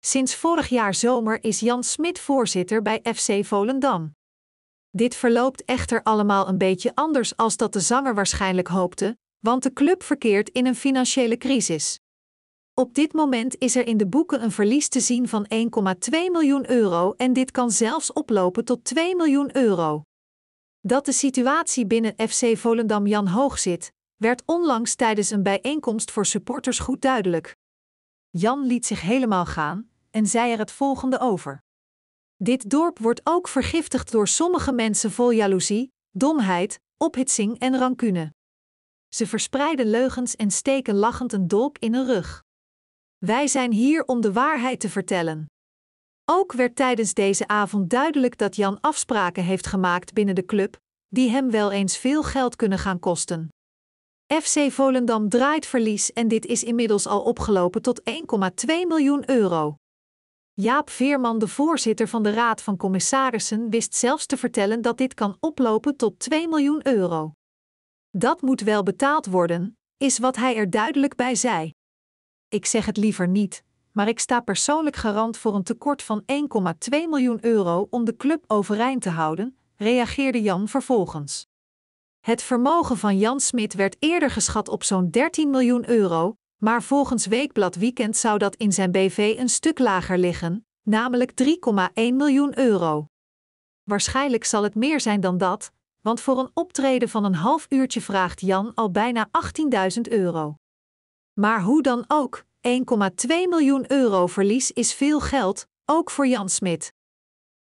Sinds vorig jaar zomer is Jan Smit voorzitter bij FC Volendam. Dit verloopt echter allemaal een beetje anders als dat de zanger waarschijnlijk hoopte, want de club verkeert in een financiële crisis. Op dit moment is er in de boeken een verlies te zien van 1,2 miljoen euro en dit kan zelfs oplopen tot 2 miljoen euro. Dat de situatie binnen FC Volendam Jan hoog zit, werd onlangs tijdens een bijeenkomst voor supporters goed duidelijk. Jan liet zich helemaal gaan, en zei er het volgende over. Dit dorp wordt ook vergiftigd door sommige mensen vol jaloezie, domheid, ophitsing en rancune. Ze verspreiden leugens en steken lachend een dolk in hun rug. Wij zijn hier om de waarheid te vertellen. Ook werd tijdens deze avond duidelijk dat Jan afspraken heeft gemaakt binnen de club, die hem wel eens veel geld kunnen gaan kosten. FC Volendam draait verlies en dit is inmiddels al opgelopen tot 1,2 miljoen euro. Jaap Veerman, de voorzitter van de Raad van Commissarissen, wist zelfs te vertellen dat dit kan oplopen tot 2 miljoen euro. Dat moet wel betaald worden, is wat hij er duidelijk bij zei. Ik zeg het liever niet, maar ik sta persoonlijk garant voor een tekort van 1,2 miljoen euro om de club overeind te houden, reageerde Jan vervolgens. Het vermogen van Jan Smit werd eerder geschat op zo'n 13 miljoen euro, maar volgens Weekblad Weekend zou dat in zijn BV een stuk lager liggen, namelijk 3,1 miljoen euro. Waarschijnlijk zal het meer zijn dan dat, want voor een optreden van een half uurtje vraagt Jan al bijna 18.000 euro. Maar hoe dan ook, 1,2 miljoen euro verlies is veel geld, ook voor Jan Smit.